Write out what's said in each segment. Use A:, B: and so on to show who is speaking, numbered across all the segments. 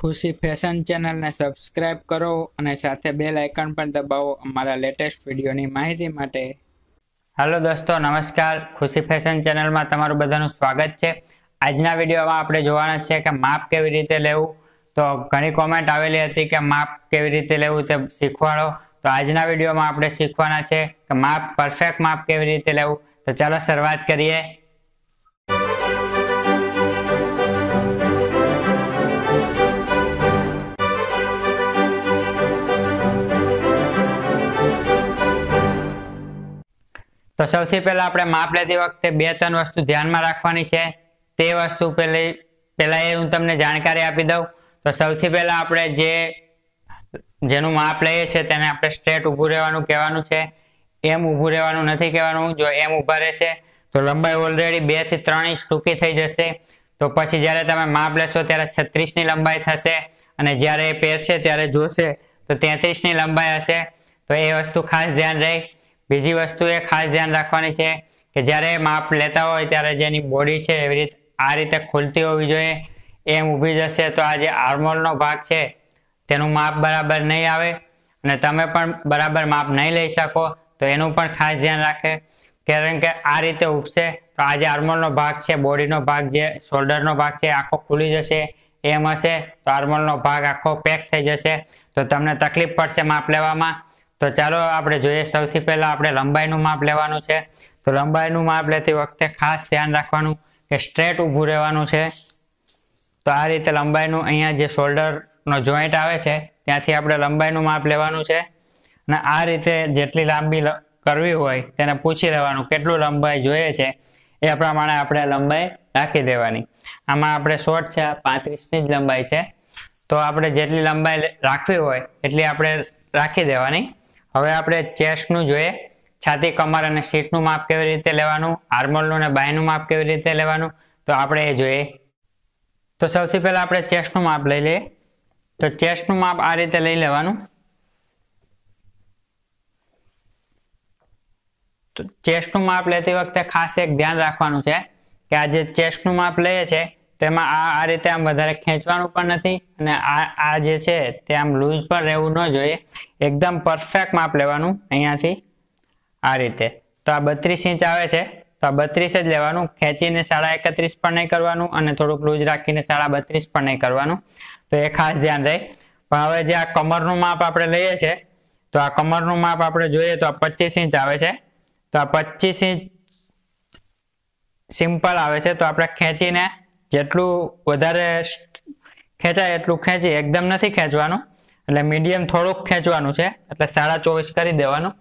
A: ખુશી ફેશન ચેનલને સબસ્ક્રાઇબ કરો અને સાથે બેલ આઇકન પણ દબાવો અમારા લેટેસ્ટ વિડીયોની માહિતી માટે હાલો દોસ્તો નમસ્કાર ખુશી ફેશન ચેનલમાં તમારું બધાનું સ્વાગત છે આજના વિડીયોમાં આપણે જોવાના છે કે માપ કેવી રીતે લેવું તો ઘણી કોમેન્ટ આવેલી હતી કે માપ કેવી રીતે લેવું તે શીખવાડો તો આજના વિડીયોમાં આપણે શીખવાના છે કે માપ પરફેક્ટ માપ કેવી રીતે લેવું તો ચાલો શરૂઆત કરીએ તો સૌથી પહેલાં આપણે માપ લેતી વખતે બે ત્રણ વસ્તુ ધ્યાનમાં રાખવાની છે તે વસ્તુ પહેલી પહેલાં એ હું તમને જાણકારી આપી દઉં તો સૌથી પહેલાં આપણે જે જેનું માપ લઈએ છીએ તેને આપણે સ્ટ્રેટ ઊભું રહેવાનું કહેવાનું છે એમ ઊભું રહેવાનું નથી કહેવાનું જો એમ ઊભા રહેશે તો લંબાઈ ઓલરેડી બે થી ત્રણ ઇંચ ટૂંકી થઈ જશે તો પછી જ્યારે તમે માપ લેશો ત્યારે છત્રીસની લંબાઈ થશે અને જ્યારે એ પહેરશે ત્યારે જોશે તો તેત્રીસની લંબાઈ હશે તો એ વસ્તુ ખાસ ધ્યાન રહી બીજી વસ્તુ એ ખાસ ધ્યાન રાખવાની છે કે જ્યારે માપ લેતા હોય ત્યારે જેની બોડી છે એવી રીતે આ રીતે ખુલતી હોવી જોઈએ એમ ઊભી જશે તો આ જે આર્મોલનો ભાગ છે તેનું માપ બરાબર નહીં આવે અને તમે પણ બરાબર માપ નહીં લઈ શકો તો એનું પણ ખાસ ધ્યાન રાખે કારણ કે આ રીતે ઉપસે તો આ જે આર્મોલનો ભાગ છે બોડીનો ભાગ જે શોલ્ડરનો ભાગ છે આખો ખુલી જશે એમ હશે તો આર્મોલનો ભાગ આખો પેક થઈ જશે તો તમને તકલીફ પડશે માપ લેવામાં તો ચાલો આપણે જોઈએ સૌથી પહેલા આપણે લંબાઈનું માપ લેવાનું છે તો લંબાઈનું માપ લેતી વખતે ખાસ ધ્યાન રાખવાનું કે સ્ટ્રેટ ઊભું રહેવાનું છે તો આ રીતે લંબાઈનું અહીંયા જે શોલ્ડરનો જોઈન્ટ આવે છે ત્યાંથી આપણે લંબાઈનું માપ લેવાનું છે અને આ રીતે જેટલી લાંબી કરવી હોય તેને પૂછી લેવાનું કેટલું લંબાઈ જોઈએ છે એ પ્રમાણે આપણે લંબાઈ રાખી દેવાની આમાં આપણે શોર્ટ છે પાંત્રીસની જ લંબાઈ છે તો આપણે જેટલી લંબાઈ રાખવી હોય એટલી આપણે રાખી દેવાની હવે આપણે ચેસ્ટ નું જોઈએ છાતી કમર અને સીટ નું માપ કેવી રીતે લેવાનું આર્મોલનું અને બાયનું માપ કેવી રીતે લેવાનું તો આપણે એ જોઈએ તો સૌથી પહેલા આપણે ચેસ્ટ નું માપ લઈ લઈએ તો ચેસ્ટ નું માપ આ રીતે લઈ લેવાનું તો નું માપ લેતી વખતે ખાસ એક ધ્યાન રાખવાનું છે કે આ જે નું માપ લઈએ છીએ તેમાં આ આ રીતે આમ વધારે ખેંચવાનું પણ નથી અને આ આ જે છે તે આમ લૂઝ પર રહેવું ન જોઈએ એકદમ પરફેક્ટ માપ લેવાનું અહીંયાથી આ રીતે તો આ બત્રીસ ઇંચ આવે છે તો આ બત્રીસ જ લેવાનું ખેંચીને સાડા એકત્રીસ પણ નહીં કરવાનું અને થોડુંક લૂઝ રાખીને સાડા બત્રીસ પણ નહીં કરવાનું તો એ ખાસ ધ્યાન રહે પણ હવે જે આ કમરનું માપ આપણે લઈએ છીએ તો આ કમરનું માપ આપણે જોઈએ તો આ પચીસ ઇંચ આવે છે તો આ પચીસ ઇંચ સિમ્પલ આવે છે તો આપણે ખેંચીને જેટલું વધારે ખેંચાય એટલું ખેંચી એકદમ નથી ખેંચવાનું એટલે મીડિયમ થોડુંક ખેંચવાનું છે એટલે સાડા ચોવીસ કરી દેવાનું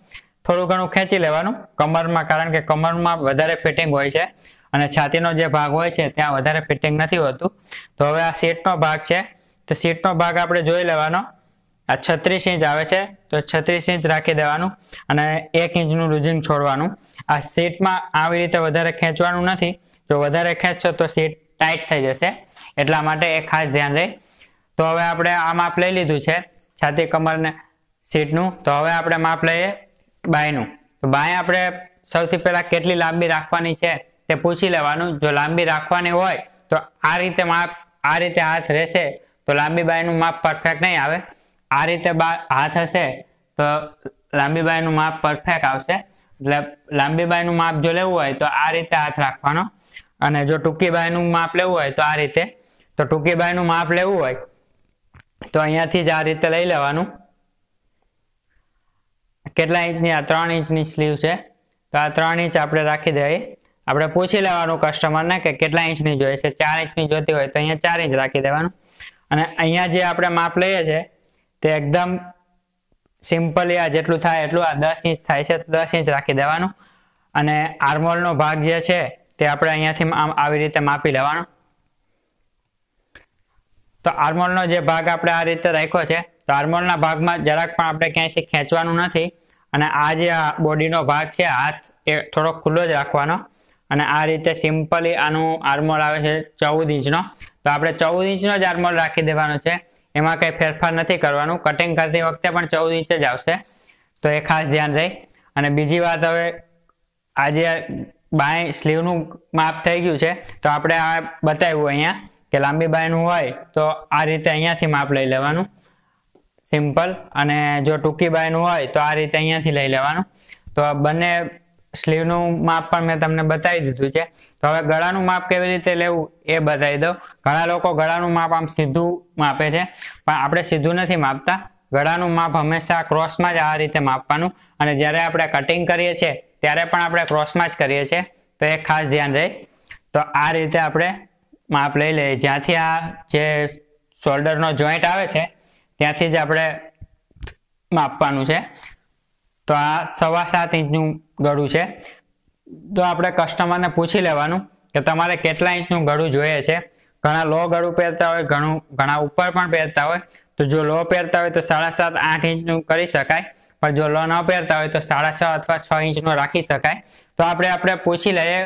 A: થોડું ઘણું ખેંચી લેવાનું કમરમાં કારણ કે કમરમાં વધારે ફિટિંગ હોય છે અને છાતીનો જે ભાગ હોય છે ત્યાં વધારે ફિટિંગ નથી હોતું તો હવે આ સીટનો ભાગ છે તો સીટનો ભાગ આપણે જોઈ લેવાનો આ છત્રીસ ઇંચ આવે છે તો છત્રીસ ઇંચ રાખી દેવાનું અને એક ઇંચનું લૂઝિંગ છોડવાનું આ સીટમાં આવી રીતે વધારે ખેંચવાનું નથી જો વધારે ખેંચશો તો સીટ ટાઈટ થઈ જશે એટલા માટે એ ખાસ ધ્યાન રહે તો હવે આપણે આ માપ લઈ લીધું છે છાતી કમરને સીટનું તો હવે આપણે માપ લઈએ બાયનું તો બાય આપણે સૌથી પહેલાં કેટલી લાંબી રાખવાની છે તે પૂછી લેવાનું જો લાંબી રાખવાની હોય તો આ રીતે માપ આ રીતે હાથ રહેશે તો લાંબી બાયનું માપ પરફેક્ટ નહીં આવે આ રીતે હાથ હશે તો લાંબી બાયનું માપ પરફેક્ટ આવશે એટલે લાંબી બાયનું માપ જો લેવું હોય તો આ રીતે હાથ રાખવાનો અને જો ટૂંકી બાયનું માપ લેવું હોય તો આ રીતે તો ટૂંકી બાયનું માપ લેવું હોય તો અહીંયાથી જ આ રીતે લઈ લેવાનું કેટલા ઇંચની આ ત્રણ ઇંચની સ્લીવ છે તો આ ત્રણ ઇંચ આપણે રાખી દઈએ આપણે પૂછી લેવાનું કસ્ટમરને કે કેટલા ઇંચની જોઈએ છે ચાર ઇંચની જોતી હોય તો અહીંયા ચાર ઇંચ રાખી દેવાનું અને અહીંયા જે આપણે માપ લઈએ છીએ તે એકદમ સિમ્પલી આ જેટલું થાય એટલું આ દસ ઇંચ થાય છે તો દસ ઇંચ રાખી દેવાનું અને આર્મોલનો ભાગ જે છે તે આપણે અહીંયાથી આવી રીતે માપી લેવાનું તો આર્મોલનો જે ભાગ આપણે આ રીતે રાખ્યો છે તો આર્મોલના ભાગમાં જરાક પણ આપણે ક્યાંયથી ખેંચવાનું નથી અને આ જે બોડીનો ભાગ છે હાથ એ થોડો ખુલ્લો જ રાખવાનો અને આ રીતે સિમ્પલી આનું આર્મોલ આવે છે ચૌદ ઇંચનો તો આપણે ચૌદ ઇંચનો જ આર્મોલ રાખી દેવાનો છે એમાં કંઈ ફેરફાર નથી કરવાનું કટિંગ કરતી વખતે પણ ચૌદ ઇંચ જ આવશે તો એ ખાસ ધ્યાન રહી અને બીજી વાત હવે આજે બાય સ્લીવનું માપ થઈ ગયું છે તો આપણે આ બતાવ્યું અહીંયા કે લાંબી બાયનું હોય તો આ રીતે અહીંયાથી માપ લઈ લેવાનું સિમ્પલ અને જો ટૂંકી બાયનું હોય તો આ રીતે અહીંયાથી લઈ લેવાનું તો બંને સ્લીવનું માપ પણ મેં તમને બતાવી દીધું છે તો હવે ગળાનું માપ કેવી રીતે લેવું એ બતાવી દઉં ઘણા લોકો ગળાનું માપ આમ સીધું માપે છે પણ આપણે સીધું નથી માપતા ગળાનું માપ હંમેશા ક્રોસમાં જ આ રીતે માપવાનું અને જ્યારે આપણે કટિંગ કરીએ છીએ ત્યારે પણ આપણે ક્રોસમાં જ કરીએ છીએ તો એ ખાસ ધ્યાન રહે તો આ રીતે આપણે માપ લઈ લઈએ જ્યાંથી આ જે શોલ્ડરનો જોઈન્ટ આવે છે ત્યાંથી જ આપણે માપવાનું છે તો આ સવા સાત ઇંચનું ગળું છે તો આપણે કસ્ટમરને પૂછી લેવાનું કે તમારે કેટલા ઇંચનું ગળું જોઈએ છે ઘણા લો ગળું પહેરતા હોય ઘણું ઘણા ઉપર પણ પહેરતા હોય તો જો લો પહેરતા હોય તો સાડા સાત આઠ ઇંચનું કરી શકાય પણ જો લો ન પહેરતા હોય તો સાડા છ અથવા છ ઇંચનો રાખી શકાય તો આપણે આપણે પૂછી લઈએ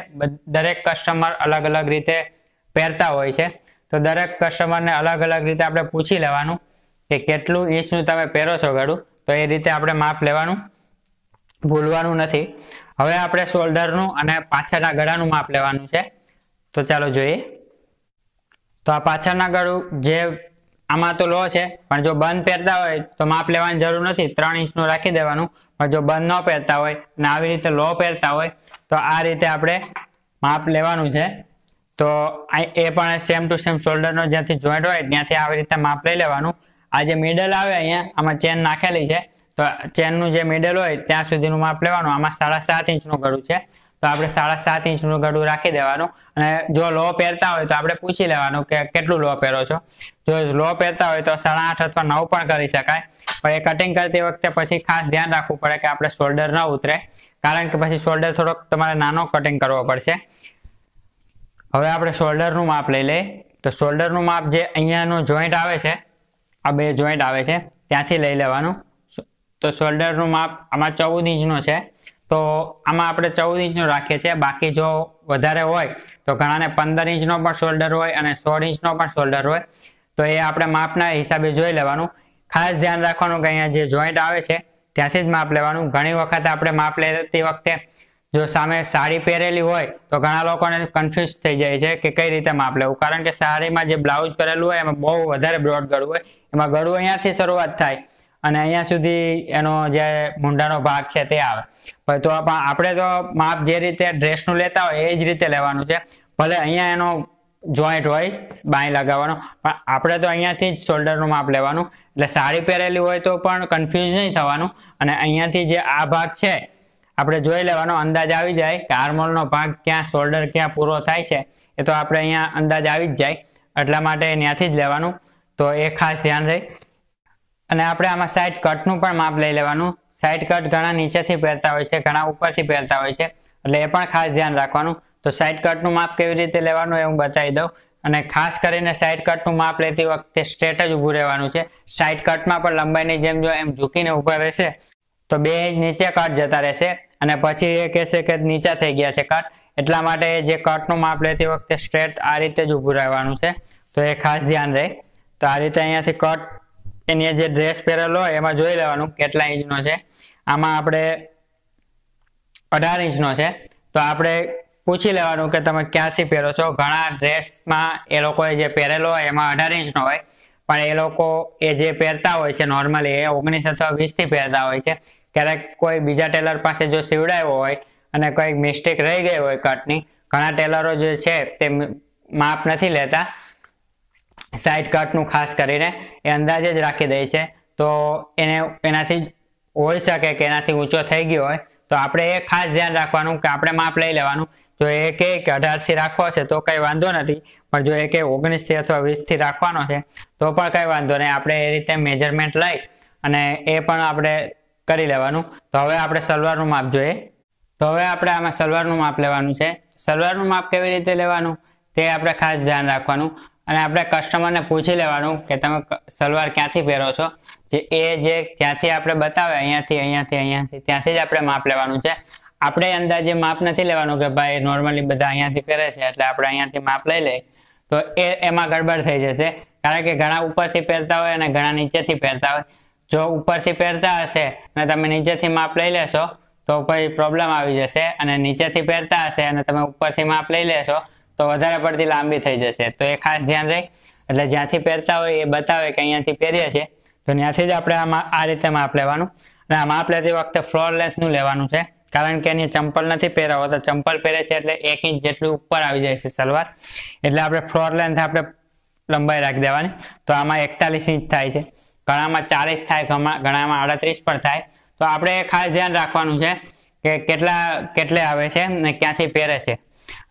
A: દરેક કસ્ટમર અલગ અલગ રીતે પહેરતા હોય છે તો દરેક કસ્ટમરને અલગ અલગ રીતે આપણે પૂછી લેવાનું કે કેટલું ઇંચનું તમે પહેરો છો ગાડું તો એ રીતે આપણે માપ લેવાનું ભૂલવાનું નથી હવે આપણે શોલ્ડરનું અને પાછળના ગળાનું માપ લેવાનું છે તો ચાલો જોઈએ તો આ પાછળના ગળું જે આમાં તો લો છે પણ જો બંધ પહેરતા હોય તો માપ લેવાની જરૂર નથી ત્રણ ઇંચનું રાખી દેવાનું પણ જો બંધ ન પહેરતા હોય અને આવી રીતે લો પહેરતા હોય તો આ રીતે આપણે માપ લેવાનું છે તો એ પણ સેમ ટુ સેમ શોલ્ડરનો જ્યાંથી જોઈન્ટ હોય ત્યાંથી આવી રીતે માપ લઈ લેવાનું આ જે મિડલ આવે અહીંયા આમાં ચેન નાખેલી છે તો ચેનનું જે મિડલ હોય ત્યાં સુધીનું માપ લેવાનું આમાં સાડા સાત ઇંચનું ગળું છે તો આપણે સાડા સાત ઇંચનું ગળું રાખી દેવાનું અને જો લો પહેરતા હોય તો આપણે પૂછી લેવાનું કે કેટલું લો પહેરો છો જો લો પહેરતા હોય તો સાડા આઠ અથવા નવ પણ કરી શકાય પણ એ કટિંગ કરતી વખતે પછી ખાસ ધ્યાન રાખવું પડે કે આપણે શોલ્ડર ન ઉતરે કારણ કે પછી શોલ્ડર થોડોક તમારે નાનો કટિંગ કરવો પડશે હવે આપણે શોલ્ડરનું માપ લઈ લઈએ તો શોલ્ડરનું માપ જે અહીંયાનું જોઈન્ટ આવે છે આ બે જોઈન્ટ આવે છે ત્યાંથી લઈ લેવાનું તો શોલ્ડરનું માપ આમાં ચૌદ ઇંચનું છે તો આમાં આપણે ચૌદ ઇંચનો રાખીએ છીએ બાકી જો વધારે હોય તો ઘણાને પંદર ઇંચનો પણ શોલ્ડર હોય અને સોળ ઇંચનો પણ શોલ્ડર હોય તો એ આપણે માપના હિસાબે જોઈ લેવાનું ખાસ ધ્યાન રાખવાનું કે અહીંયા જે જોઈન્ટ આવે છે ત્યાંથી જ માપ લેવાનું ઘણી વખત આપણે માપ લેતી વખતે જો સામે સાડી પહેરેલી હોય તો ઘણા લોકોને કન્ફ્યુઝ થઈ જાય છે કે કઈ રીતે માપ લેવું કારણ કે સાડીમાં જે બ્લાઉઝ પહેરેલું હોય એમાં બહુ વધારે બ્રોડ ગળું હોય એમાં ગળું અહીંયાથી શરૂઆત થાય અને અહીંયા સુધી એનો જે મુંડાનો ભાગ છે તે આવે તો આપણે તો માપ જે રીતે ડ્રેસનું લેતા હોય એ જ રીતે લેવાનું છે ભલે અહીંયા એનો જોઈન્ટ હોય બાંય લગાવવાનો પણ આપણે તો અહીંયાથી જ શોલ્ડરનું માપ લેવાનું એટલે સાડી પહેરેલી હોય તો પણ કન્ફ્યુઝ નહીં થવાનું અને અહીંયાથી જે આ ભાગ છે આપણે જોઈ લેવાનો અંદાજ આવી જાય કે આર્મોલનો ભાગ ક્યાં શોલ્ડર ક્યાં પૂરો થાય છે એ તો આપણે અહીંયા અંદાજ આવી જ જાય એટલા માટે ત્યાંથી જ લેવાનું તો એ ખાસ ધ્યાન રહી અને આપણે આમાં સાઈડ કટનું પણ માપ લઈ લેવાનું સાઈડ કટ ઘણા નીચેથી પહેરતા હોય છે ઘણા ઉપરથી પહેરતા હોય છે એટલે એ પણ ખાસ ધ્યાન રાખવાનું તો સાઈડ કટનું માપ કેવી રીતે લેવાનું એ હું બતાવી દઉં અને ખાસ કરીને સાઈડ કટનું માપ લેતી વખતે સ્ટ્રેટ જ ઊભું રહેવાનું છે સાઈડ કટમાં પણ લંબાઈની જેમ જો એમ ઝૂકીને ઊભા રહેશે તો બે ઇંચ નીચે કટ જતા રહેશે અને પછી એ કહેશે કે નીચા થઈ ગયા છે કટ એટલા માટે જે કટનું માપ લેતી વખતે સ્ટ્રેટ આ રીતે જ ઊભું રહેવાનું છે તો એ ખાસ ધ્યાન રહે તો આ રીતે અહીંયાથી કટ એની જે ડ્રેસ પહેરેલો એમાં જોઈ લેવાનું કેટલા ઇંચનો છે આમાં આપણે અઢાર ઇંચનો છે તો આપણે પૂછી લેવાનું કે તમે ક્યાંથી પહેરો છો ઘણા ડ્રેસમાં એ લોકોએ જે પહેરેલો હોય એમાં અઢાર ઇંચનો હોય પણ એ લોકો એ જે પહેરતા હોય છે નોર્મલી એ ઓગણીસ અથવા વીસથી પહેરતા હોય છે ક્યારેક કોઈ બીજા ટેલર પાસે જો સીવડાવ્યો હોય અને કંઈક મિસ્ટેક રહી ગઈ હોય કટની ઘણા ટેલરો જે છે તે માપ નથી લેતા સાઈડ કટનું ખાસ કરીને એ અંદાજે જ રાખી દે છે તો એને એનાથી હોઈ શકે કે એનાથી ઊંચો થઈ ગયો હોય તો આપણે એ ખાસ ધ્યાન રાખવાનું કે આપણે માપ લઈ લેવાનું જો એ કે અઢારથી રાખવો છે તો કંઈ વાંધો નથી પણ જો એ કે ઓગણીસથી અથવા વીસથી રાખવાનો છે તો પણ કંઈ વાંધો નહીં આપણે એ રીતે મેજરમેન્ટ લઈ અને એ પણ આપણે કરી લેવાનું તો હવે આપણે સલવારનું માપ જોઈએ તો હવે આપણે આમાં સલવારનું માપ લેવાનું છે સલવારનું માપ કેવી રીતે લેવાનું તે આપણે ખાસ ધ્યાન રાખવાનું અને આપણે કસ્ટમરને પૂછી લેવાનું કે તમે સલવાર ક્યાંથી પહેરો છો જે એ જે જ્યાંથી આપણે બતાવે અહીંયાથી અહીંયાથી અહીંયાથી ત્યાંથી જ આપણે માપ લેવાનું છે આપણે અંદાજે માપ નથી લેવાનું કે ભાઈ નોર્મલી બધા અહીંયાથી પહેરે છે એટલે આપણે અહીંયાથી માપ લઈ લઈએ તો એ એમાં ગડબડ થઈ જશે કારણ કે ઘણા ઉપરથી પહેરતા હોય અને ઘણા નીચેથી પહેરતા હોય જો ઉપરથી પહેરતા હશે અને તમે નીચેથી માપ લઈ લેશો તો કોઈ પ્રોબ્લેમ આવી જશે અને નીચેથી પહેરતા હશે અને તમે ઉપરથી માપ લઈ લેશો તો વધારે પડતી લાંબી થઈ જશે તો એ ખાસ ધ્યાન રહે એટલે જ્યાંથી પહેરતા હોય એ બતાવે કે અહીંયાથી પહેરીએ છીએ તો ત્યાંથી જ આપણે આમાં આ રીતે માપ લેવાનું અને આ માપ લેતી વખતે ફ્લોર લેન્થનું લેવાનું છે કારણ કે એની ચંપલ નથી પહેરાવો તો ચંપલ પહેરે છે એટલે એક ઇંચ જેટલું ઉપર આવી જાય છે સલવાર એટલે આપણે ફ્લોર લેન્થ આપણે લંબાઈ રાખી દેવાની તો આમાં એકતાલીસ ઇંચ થાય છે ઘણામાં ચાલીસ થાય ઘણામાં આડત્રીસ પણ થાય તો આપણે ખાસ ધ્યાન રાખવાનું છે કે કેટલા કેટલે આવે છે ને ક્યાંથી પહેરે છે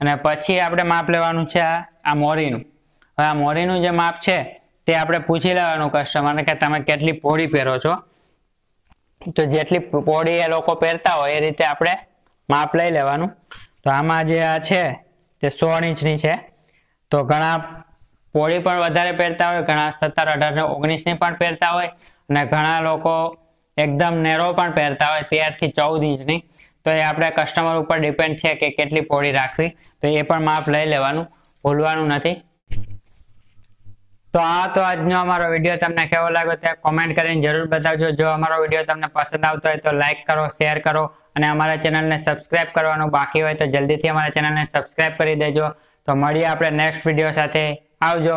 A: અને પછી આપણે માપ લેવાનું છે આ આ મોરીનું હવે આ મોરીનું જે માપ છે તે આપણે પૂછી લેવાનું કસ્ટમરને કે તમે કેટલી પોળી પહેરો છો તો જેટલી પોળી એ લોકો પહેરતા હોય એ રીતે આપણે માપ લઈ લેવાનું તો આમાં જે આ છે તે સોળ ઇંચની છે તો ઘણા પોળી પણ વધારે પહેરતા હોય ઘણા સત્તર અઢાર ઓગણીસની પણ પહેરતા હોય અને ઘણા લોકો એકદમ નેરો પણ પહેરતા હોય ત્યારથી ચૌદ ઇંચની તો એ આપણે કસ્ટમર ઉપર ડિપેન્ડ છે કે કેટલી પોળી રાખવી તો એ પણ માપ લઈ લેવાનું ભૂલવાનું નથી તો આ તો આજનો અમારો વિડીયો તમને કેવો લાગ્યો તે કોમેન્ટ કરીને જરૂર બતાવજો જો અમારો વિડીયો તમને પસંદ આવતો હોય તો લાઇક કરો શેર કરો અને અમારા ચેનલને સબસ્ક્રાઇબ કરવાનું બાકી હોય તો જલ્દીથી અમારા ચેનલને સબસ્ક્રાઇબ કરી દેજો તો મળીએ આપણે નેક્સ્ટ વિડીયો સાથે આવજો